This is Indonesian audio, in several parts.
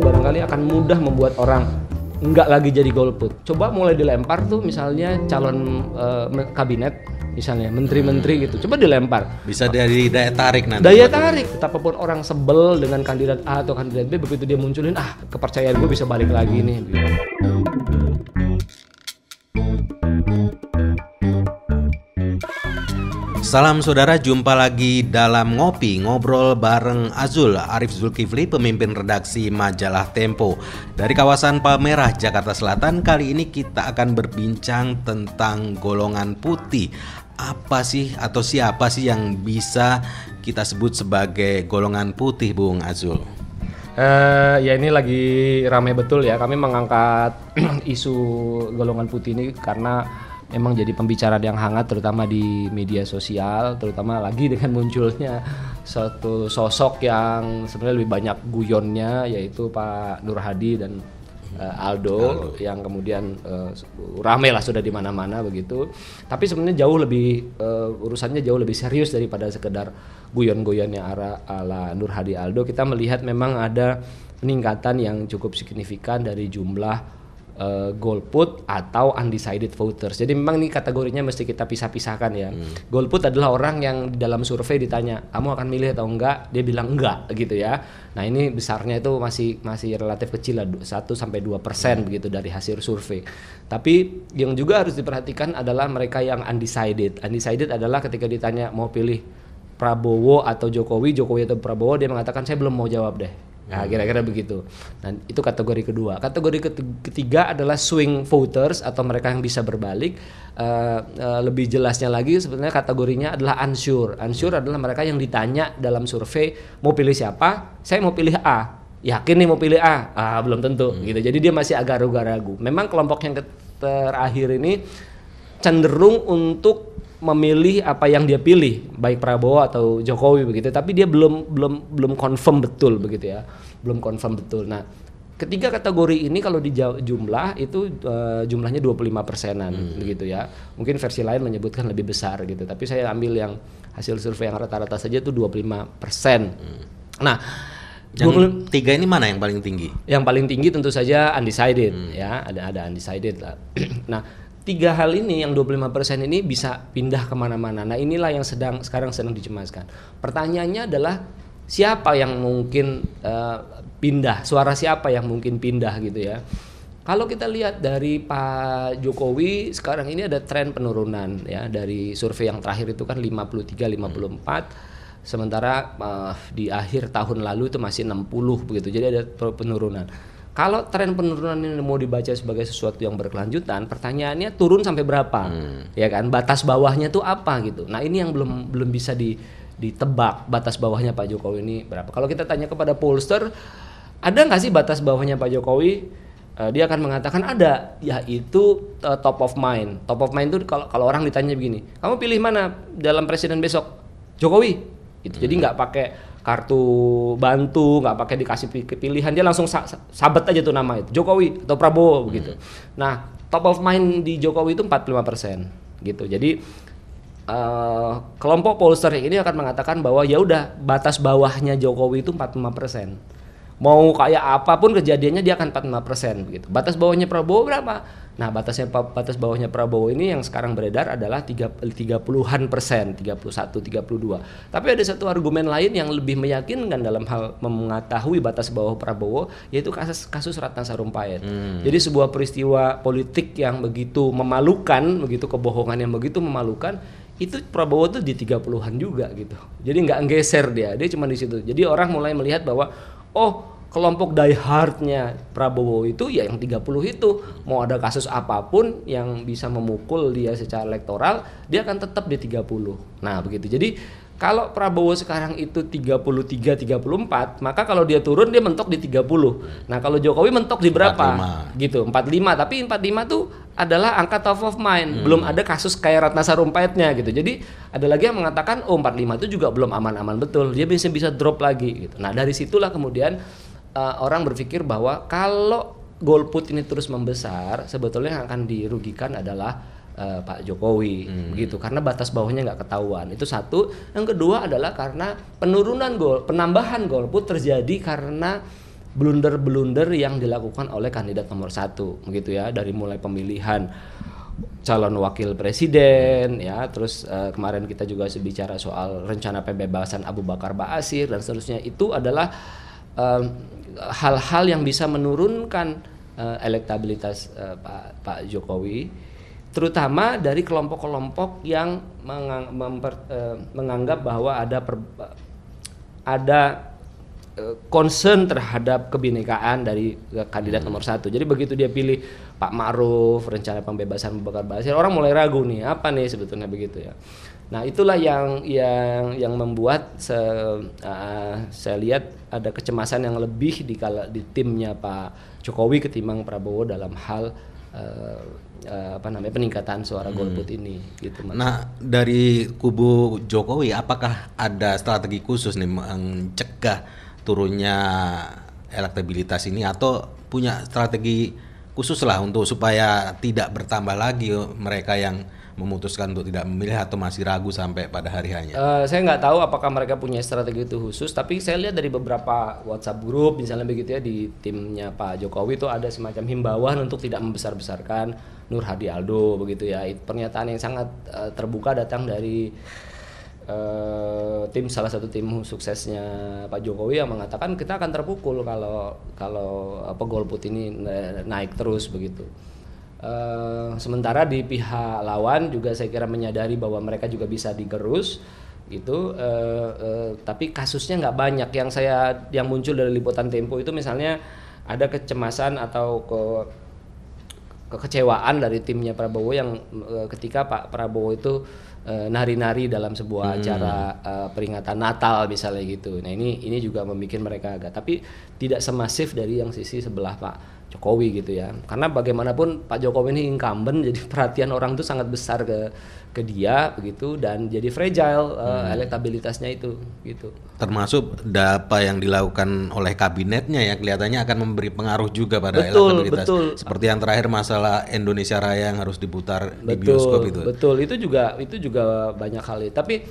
barangkali akan mudah membuat orang nggak lagi jadi golput. Coba mulai dilempar tuh misalnya calon uh, kabinet misalnya menteri-menteri gitu. Coba dilempar. Bisa dari daya tarik nanti. Daya tarik. Betapapun orang sebel dengan kandidat A atau kandidat B begitu dia munculin ah kepercayaan gue bisa balik lagi nih. Gitu. Salam saudara, jumpa lagi dalam Ngopi Ngobrol bareng Azul Arif Zulkifli, pemimpin redaksi majalah Tempo. Dari kawasan Palmerah, Jakarta Selatan, kali ini kita akan berbincang tentang golongan putih. Apa sih atau siapa sih yang bisa kita sebut sebagai golongan putih, Bung Azul? Uh, ya ini lagi ramai betul ya. Kami mengangkat isu golongan putih ini karena memang jadi pembicaraan yang hangat terutama di media sosial terutama lagi dengan munculnya satu sosok yang sebenarnya lebih banyak guyonnya yaitu Pak Nur Hadi dan uh, Aldo, Aldo yang kemudian uh, rame lah sudah di mana-mana begitu. Tapi sebenarnya jauh lebih uh, urusannya jauh lebih serius daripada sekedar guyon-guyonnya ala, ala Nur Hadi Aldo. Kita melihat memang ada peningkatan yang cukup signifikan dari jumlah uh, eh, golput atau undecided voters. Jadi memang ini kategorinya mesti kita pisah-pisahkan ya. Hmm. Golput adalah orang yang dalam survei ditanya, "Kamu akan milih atau enggak?" Dia bilang enggak gitu ya. Nah, ini besarnya itu masih masih relatif kecil lah 1 sampai dua persen hmm. begitu dari hasil survei. Tapi yang juga harus diperhatikan adalah mereka yang undecided. Undecided adalah ketika ditanya mau pilih Prabowo atau Jokowi, Jokowi atau Prabowo dia mengatakan saya belum mau jawab deh Nah, kira-kira begitu. dan itu kategori kedua. Kategori ketiga adalah swing voters atau mereka yang bisa berbalik. Uh, uh, lebih jelasnya lagi sebenarnya kategorinya adalah unsure. Unsure adalah mereka yang ditanya dalam survei mau pilih siapa? Saya mau pilih A. Yakin nih mau pilih A? Ah, belum tentu hmm. gitu. Jadi dia masih agak ragu-ragu. Memang kelompok yang terakhir ini cenderung untuk memilih apa yang dia pilih baik Prabowo atau Jokowi begitu tapi dia belum belum belum confirm betul begitu ya belum confirm betul nah ketiga kategori ini kalau di jumlah itu uh, jumlahnya 25 persenan hmm. begitu ya mungkin versi lain menyebutkan lebih besar gitu tapi saya ambil yang hasil survei yang rata-rata saja itu 25 persen hmm. nah yang 20, tiga ini mana yang paling tinggi? Yang paling tinggi tentu saja undecided hmm. ya, ada ada undecided lah. nah, tiga hal ini yang 25% ini bisa pindah kemana-mana. Nah inilah yang sedang sekarang sedang dicemaskan. Pertanyaannya adalah siapa yang mungkin uh, pindah, suara siapa yang mungkin pindah gitu ya. Kalau kita lihat dari Pak Jokowi sekarang ini ada tren penurunan ya dari survei yang terakhir itu kan 53 54 empat, sementara uh, di akhir tahun lalu itu masih 60 begitu. Jadi ada penurunan. Kalau tren penurunan ini mau dibaca sebagai sesuatu yang berkelanjutan, pertanyaannya turun sampai berapa? Hmm. Ya kan, batas bawahnya tuh apa gitu. Nah, ini yang belum belum bisa di ditebak batas bawahnya Pak Jokowi ini berapa. Kalau kita tanya kepada pollster, ada nggak sih batas bawahnya Pak Jokowi? Uh, dia akan mengatakan ada, yaitu uh, top of mind. Top of mind itu kalau kalau orang ditanya begini, kamu pilih mana dalam presiden besok? Jokowi. Gitu. Hmm. Jadi nggak pakai kartu bantu nggak pakai dikasih pilihan dia langsung sahabat aja tuh nama itu Jokowi atau Prabowo hmm. begitu nah top of mind di Jokowi itu 45% gitu jadi uh, kelompok pollster ini akan mengatakan bahwa ya udah batas bawahnya Jokowi itu 45% mau kayak apapun kejadiannya dia akan 45% gitu batas bawahnya Prabowo berapa Nah, batasnya batas bawahnya Prabowo ini yang sekarang beredar adalah 30-an persen, 31, 32. Tapi ada satu argumen lain yang lebih meyakinkan dalam hal mengetahui batas bawah Prabowo, yaitu kasus kasus Ratna Sarumpayat. Hmm. Jadi sebuah peristiwa politik yang begitu memalukan, begitu kebohongan yang begitu memalukan, itu Prabowo tuh di 30-an juga gitu. Jadi nggak geser dia, dia cuma di situ. Jadi orang mulai melihat bahwa oh kelompok die hardnya Prabowo itu ya yang 30 itu mau ada kasus apapun yang bisa memukul dia secara elektoral dia akan tetap di 30 nah begitu jadi kalau Prabowo sekarang itu 33 34 maka kalau dia turun dia mentok di 30 nah kalau Jokowi mentok di berapa 45. gitu 45 tapi 45 tuh adalah angka top of mind hmm. belum ada kasus kayak Ratna Sarumpaitnya gitu jadi ada lagi yang mengatakan oh 45 itu juga belum aman-aman betul dia bisa bisa drop lagi gitu nah dari situlah kemudian uh, orang berpikir bahwa kalau golput ini terus membesar, sebetulnya yang akan dirugikan adalah uh, Pak Jokowi hmm. begitu karena batas bawahnya nggak ketahuan. Itu satu. Yang kedua adalah karena penurunan gol, penambahan golput terjadi karena blunder-blunder yang dilakukan oleh kandidat nomor satu begitu ya dari mulai pemilihan calon wakil presiden ya terus uh, kemarin kita juga bicara soal rencana pembebasan Abu Bakar Ba'asyir dan seterusnya itu adalah hal-hal yang bisa menurunkan uh, elektabilitas uh, Pak Pak Jokowi terutama dari kelompok-kelompok yang mengang, memper, uh, menganggap bahwa ada per, ada concern terhadap kebinekaan dari kandidat hmm. nomor satu. Jadi begitu dia pilih Pak Ma'ruf, rencana pembebasan Bakar Basir, orang mulai ragu nih, apa nih sebetulnya begitu ya. Nah, itulah yang yang yang membuat se, uh, saya lihat ada kecemasan yang lebih di di timnya Pak Jokowi ketimbang Prabowo dalam hal uh, uh, apa namanya peningkatan suara hmm. golput ini gitu Mas. Nah, dari kubu Jokowi apakah ada strategi khusus nih mencegah turunnya elektabilitas ini atau punya strategi khusus lah untuk supaya tidak bertambah lagi mereka yang memutuskan untuk tidak memilih atau masih ragu sampai pada hari hanya? Uh, saya nggak tahu apakah mereka punya strategi itu khusus, tapi saya lihat dari beberapa WhatsApp grup misalnya begitu ya di timnya Pak Jokowi itu ada semacam himbauan untuk tidak membesar-besarkan Nur Hadi Aldo begitu ya. Pernyataan yang sangat uh, terbuka datang dari Uh, tim salah satu tim suksesnya Pak Jokowi yang mengatakan kita akan terpukul kalau kalau apa golput ini naik terus begitu. Eh, sementara di pihak lawan juga saya kira menyadari bahwa mereka juga bisa digerus gitu uh, uh, tapi kasusnya nggak banyak yang saya yang muncul dari liputan Tempo itu misalnya ada kecemasan atau ke kekecewaan dari timnya Prabowo yang uh, ketika Pak Prabowo itu nari nari-nari dalam sebuah hmm. acara uh, peringatan Natal misalnya gitu. Nah ini ini juga membuat mereka agak tapi tidak semasif dari yang sisi sebelah Pak Jokowi gitu ya. Karena bagaimanapun Pak Jokowi ini incumbent jadi perhatian orang itu sangat besar ke ke dia begitu dan jadi fragile eh, hmm. uh, elektabilitasnya itu gitu. Termasuk apa yang dilakukan oleh kabinetnya ya kelihatannya akan memberi pengaruh juga pada betul, elektabilitas. Betul. Seperti yang terakhir masalah Indonesia Raya yang harus diputar betul, di bioskop itu. Betul, itu juga itu juga banyak hal. Tapi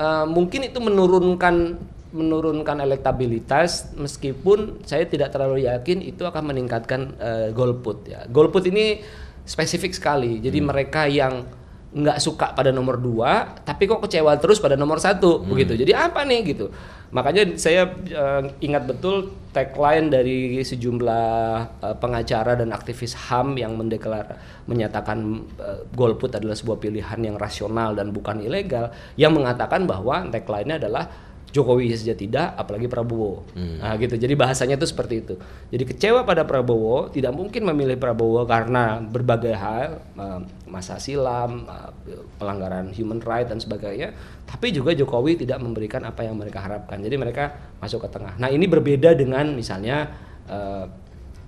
uh, mungkin itu menurunkan menurunkan elektabilitas meskipun saya tidak terlalu yakin itu akan meningkatkan uh, golput ya. Golput ini spesifik sekali. Jadi hmm. mereka yang nggak suka pada nomor dua, tapi kok kecewa terus pada nomor satu, hmm. begitu. Jadi apa nih gitu? Makanya saya uh, ingat betul tagline dari sejumlah uh, pengacara dan aktivis HAM yang mendeklar menyatakan uh, golput adalah sebuah pilihan yang rasional dan bukan ilegal, yang mengatakan bahwa tagline-nya adalah Jokowi saja tidak, apalagi Prabowo. Hmm. Nah, gitu. Jadi bahasanya itu seperti itu. Jadi kecewa pada Prabowo, tidak mungkin memilih Prabowo karena berbagai hal, masa silam, pelanggaran human right dan sebagainya. Tapi juga Jokowi tidak memberikan apa yang mereka harapkan. Jadi mereka masuk ke tengah. Nah, ini berbeda dengan misalnya uh,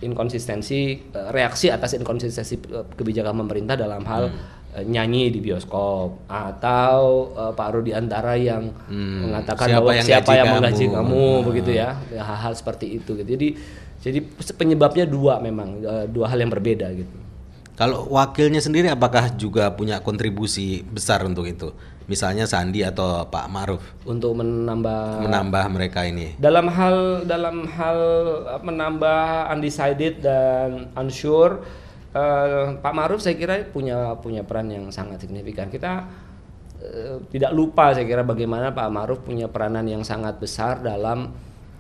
inkonsistensi uh, reaksi atas inkonsistensi eh, kebijakan pemerintah dalam hal hmm Eh, nyanyi di bioskop atau uh, Pak Rudi Antara yang hmm, mengatakan siapa bahwa yang siapa yang menggaji kamu, kamu hmm. begitu ya. ya hal-hal seperti itu gitu jadi jadi penyebabnya dua memang eh, dua hal yang berbeda gitu kalau wakilnya sendiri apakah juga punya kontribusi besar untuk itu misalnya Sandi atau Pak Maruf untuk menambah menambah mereka ini dalam hal dalam hal menambah undecided dan unsure Eh, Pak Maruf saya kira punya punya peran yang sangat signifikan. Kita eh, tidak lupa saya kira bagaimana Pak Maruf punya peranan yang sangat besar dalam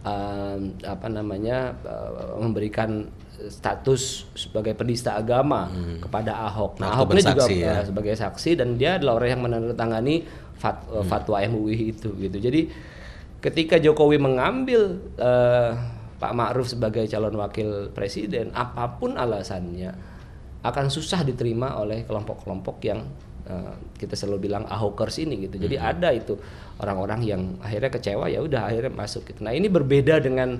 eh, apa namanya eh, memberikan status sebagai penista agama hmm. kepada Ahok. Nah, Ahok ini juga eh, ya. sebagai saksi dan dia adalah orang yang menandatangani fat, hmm. fatwa MUI itu gitu. Jadi ketika Jokowi mengambil uh, Pak Ma'ruf sebagai calon wakil presiden, apapun alasannya, akan susah diterima oleh kelompok-kelompok yang uh, kita selalu bilang ahokers ini gitu. Jadi mm -hmm. ada itu orang-orang yang akhirnya kecewa ya udah akhirnya masuk gitu. Nah, ini berbeda dengan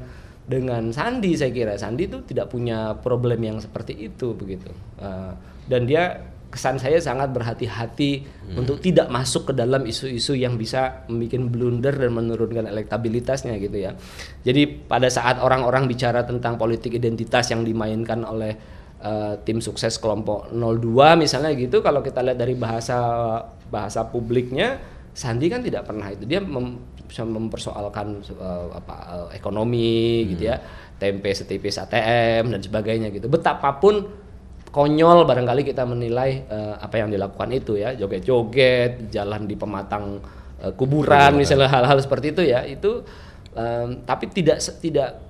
dengan Sandi saya kira. Sandi itu tidak punya problem yang seperti itu begitu. Uh, dan dia kesan saya sangat berhati-hati hmm. untuk tidak masuk ke dalam isu-isu yang bisa membuat blunder dan menurunkan elektabilitasnya gitu ya. Jadi pada saat orang-orang bicara tentang politik identitas yang dimainkan oleh Eh, tim sukses kelompok 02 misalnya gitu kalau kita lihat dari bahasa bahasa publiknya Sandi kan tidak pernah itu dia mem, mempersoalkan uh, apa uh, ekonomi hmm. gitu ya tempe setipis ATM dan sebagainya gitu betapapun konyol barangkali kita menilai uh, apa yang dilakukan itu ya joget-joget jalan di pematang uh, kuburan iya. misalnya hal-hal seperti itu ya itu um, tapi tidak tidak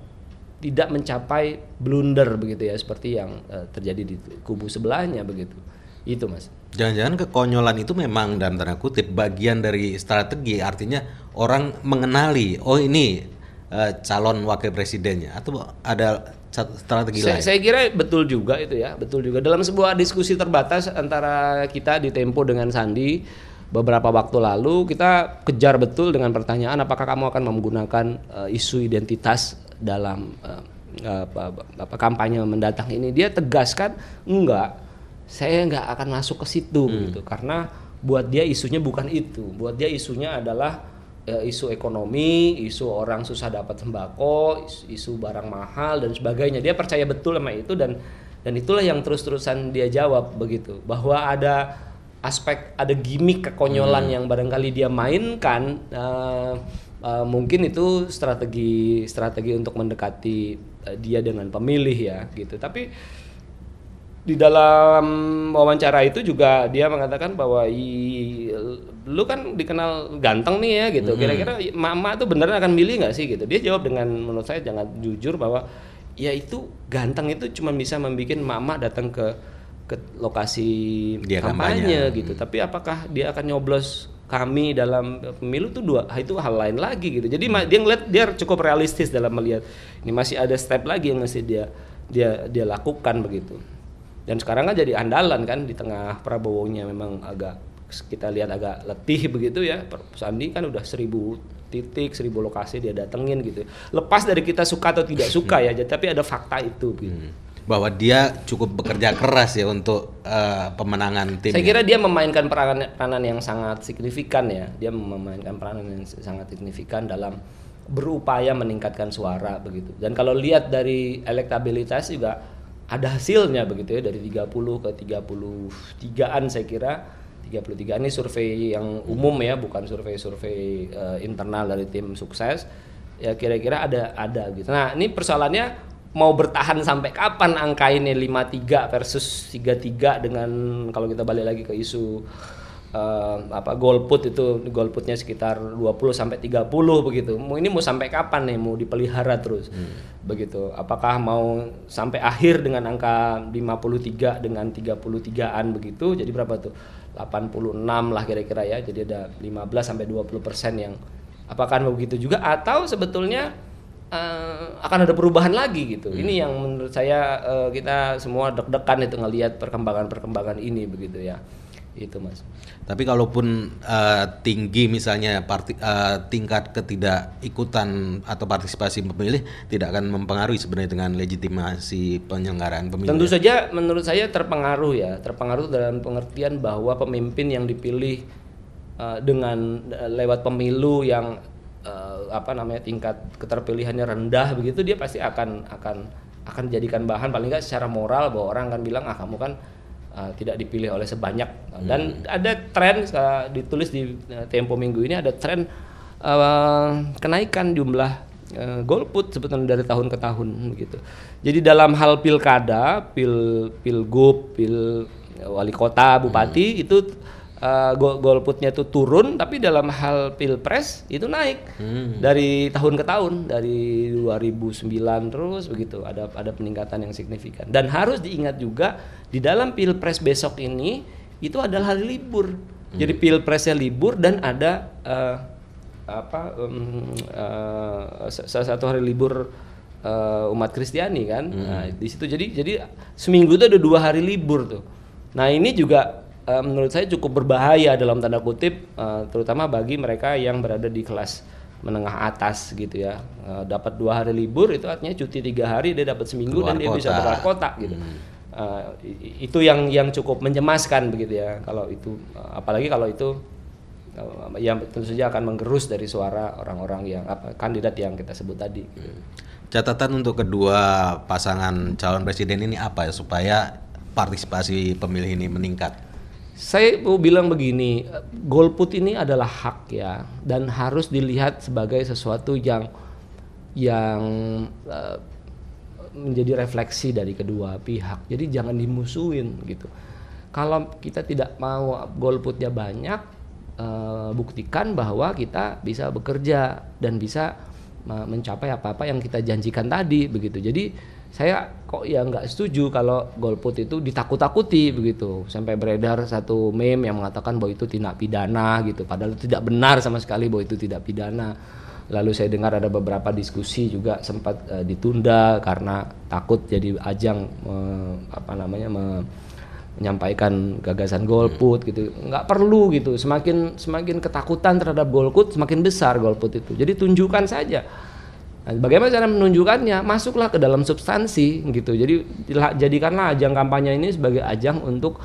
tidak mencapai blunder begitu ya seperti yang uh, terjadi di kubu sebelahnya begitu itu mas jangan-jangan kekonyolan itu memang dalam tanda kutip bagian dari strategi artinya orang mengenali oh ini uh, calon wakil presidennya atau ada strategi saya, lain saya kira betul juga itu ya betul juga dalam sebuah diskusi terbatas antara kita di Tempo dengan Sandi beberapa waktu lalu kita kejar betul dengan pertanyaan apakah kamu akan menggunakan uh, isu identitas dalam uh, apa, apa kampanye mendatang ini dia tegaskan enggak saya nggak akan masuk ke situ hmm. gitu karena buat dia isunya bukan itu buat dia isunya adalah uh, isu ekonomi isu orang susah dapat sembako isu, isu barang mahal dan sebagainya dia percaya betul sama itu dan dan itulah yang terus-terusan dia jawab begitu bahwa ada aspek ada gimmick kekonyolan hmm. yang barangkali dia mainkan uh, Eh, mungkin itu strategi strategi untuk mendekati uh, dia dengan pemilih ya gitu tapi di dalam wawancara itu juga dia mengatakan bahwa i, lu kan dikenal ganteng nih ya gitu mm kira-kira mama tuh beneran akan milih nggak sih gitu dia jawab dengan menurut saya jangan jujur bahwa ya itu ganteng itu cuma bisa membuat mama datang ke ke lokasi dia kampanye, kampanye gitu hmm. tapi apakah dia akan nyoblos kami dalam pemilu itu dua ah, itu hal lain lagi gitu jadi hmm. dia ngeliat dia cukup realistis dalam melihat ini masih ada step lagi yang masih dia dia dia lakukan begitu dan sekarang kan jadi andalan kan di tengah Prabowo-nya memang agak kita lihat agak letih begitu ya Sandi kan udah seribu titik seribu lokasi dia datengin gitu lepas dari kita suka atau tidak suka ya tapi ada fakta itu gitu hmm bahwa dia cukup bekerja keras ya untuk uh, pemenangan tim. Saya kira ya. dia memainkan peranan peranan yang sangat signifikan ya. Dia memainkan peranan yang sangat signifikan dalam berupaya meningkatkan suara begitu. Dan kalau lihat dari elektabilitas juga ada hasilnya begitu ya dari 30 ke 33-an saya kira 33 ini survei yang umum ya bukan survei-survei uh, internal dari tim sukses ya kira-kira ada ada gitu. Nah, ini persoalannya mau bertahan sampai kapan angka ini 53 versus 33 dengan kalau kita balik lagi ke isu uh, apa golput itu golputnya sekitar 20 sampai 30 begitu. Mau ini mau sampai kapan nih mau dipelihara terus. Hmm. Begitu. Apakah mau sampai akhir dengan angka 53 dengan 33-an begitu? Jadi berapa tuh? 86 lah kira-kira ya. Jadi ada 15 sampai 20% yang apakah mau begitu juga atau sebetulnya uh, akan ada perubahan lagi gitu. Hmm. Ini yang menurut saya uh, kita semua deg-degan itu ngelihat perkembangan-perkembangan ini begitu ya. Itu Mas. Tapi kalaupun uh, tinggi misalnya parti, uh, tingkat ketidakikutan atau partisipasi pemilih tidak akan mempengaruhi sebenarnya dengan legitimasi penyelenggaraan pemilu. Tentu ya? saja menurut saya terpengaruh ya, terpengaruh dalam pengertian bahwa pemimpin yang dipilih dengan lewat pemilu yang uh, apa namanya tingkat keterpilihannya rendah begitu dia pasti akan akan akan jadikan bahan paling nggak secara moral bahwa orang akan bilang ah kamu kan uh, tidak dipilih oleh sebanyak dan hmm. ada tren uh, ditulis di uh, Tempo minggu ini ada tren uh, kenaikan jumlah golput sebetulnya dari tahun ke tahun begitu. Jadi dalam hal pilkada, pil pilgub, pil wali kota, bupati hmm. itu uh, eh, golputnya itu turun tapi dalam hal pilpres itu naik hmm. dari tahun ke tahun dari 2009 terus begitu ada ada peningkatan yang signifikan dan harus diingat juga di dalam pilpres besok ini itu adalah hari libur hmm. jadi pilpresnya libur dan ada uh, apa um, uh, salah satu hari libur uh, umat Kristiani kan hmm. nah, di situ jadi jadi seminggu itu ada dua hari libur tuh nah ini juga Eh, menurut saya cukup berbahaya dalam tanda kutip uh, terutama bagi mereka yang berada di kelas menengah atas gitu ya uh, dapat dua hari libur itu artinya cuti tiga hari dia dapat seminggu keluar dan dia kota. bisa keluar kota gitu hmm. Uh, itu yang yang cukup mencemaskan begitu ya kalau itu uh, apalagi kalau itu uh, yang tentu saja akan menggerus dari suara orang-orang yang apa, kandidat yang kita sebut tadi. Hmm. Catatan untuk kedua pasangan calon presiden ini apa ya supaya partisipasi pemilih ini meningkat? Saya mau bilang begini, golput ini adalah hak ya dan harus dilihat sebagai sesuatu yang yang uh, menjadi refleksi dari kedua pihak. Jadi jangan dimusuhin gitu. Kalau kita tidak mau golputnya banyak, uh, buktikan bahwa kita bisa bekerja dan bisa eh, mencapai apa-apa yang kita janjikan tadi begitu. Jadi saya kok ya nggak setuju kalau golput itu ditakut-takuti begitu sampai beredar satu meme yang mengatakan bahwa itu tindak pidana gitu padahal itu tidak benar sama sekali bahwa itu tidak pidana lalu saya dengar ada beberapa diskusi juga sempat uh, ditunda karena takut jadi ajang me, apa namanya me, menyampaikan gagasan golput gitu nggak perlu gitu semakin semakin ketakutan terhadap golput semakin besar golput itu jadi tunjukkan saja Nah, bagaimana cara menunjukkannya? Masuklah ke dalam substansi gitu. Jadi jadikanlah ajang kampanye ini sebagai ajang untuk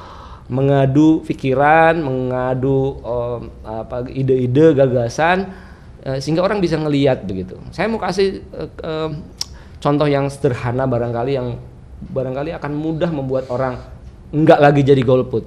mengadu pikiran, mengadu um, apa ide-ide, gagasan eh, sehingga orang bisa ngelihat begitu. Saya mau kasih uh, uh, contoh yang sederhana barangkali yang barangkali akan mudah membuat orang enggak lagi jadi golput.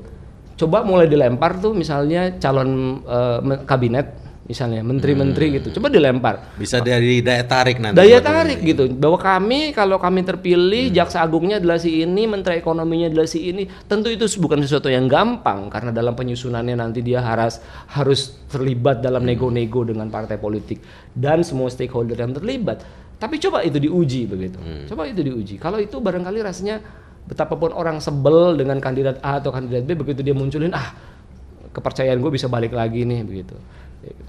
Coba mulai dilempar tuh misalnya calon uh, kabinet misalnya menteri-menteri hmm. gitu coba dilempar bisa dari daya tarik nanti daya tarik ini. gitu bahwa kami kalau kami terpilih hmm. jaksa agungnya adalah si ini menteri ekonominya adalah si ini tentu itu bukan sesuatu yang gampang karena dalam penyusunannya nanti dia harus harus terlibat dalam hmm. nego-nego hmm. dengan partai politik dan semua stakeholder yang terlibat tapi coba itu diuji begitu hmm. coba itu diuji kalau itu barangkali rasanya betapapun orang sebel dengan kandidat A atau kandidat B begitu dia munculin ah kepercayaan gue bisa balik lagi nih begitu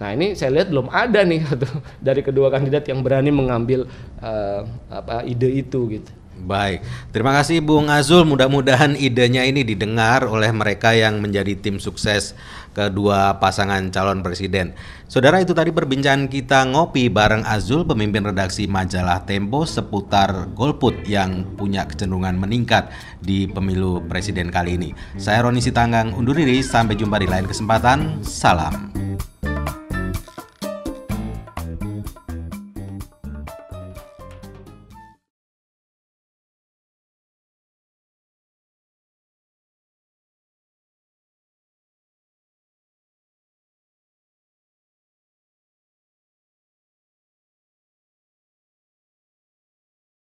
Nah ini saya lihat belum ada nih satu dari kedua kandidat yang berani mengambil uh, apa ide itu gitu. Baik, terima kasih Bung Azul. Mudah-mudahan idenya ini didengar oleh mereka yang menjadi tim sukses kedua pasangan calon presiden. Saudara itu tadi perbincangan kita ngopi bareng Azul, pemimpin redaksi majalah Tempo seputar golput yang punya kecenderungan meningkat di pemilu presiden kali ini. Saya Roni Sitanggang undur diri, sampai jumpa di lain kesempatan. Salam.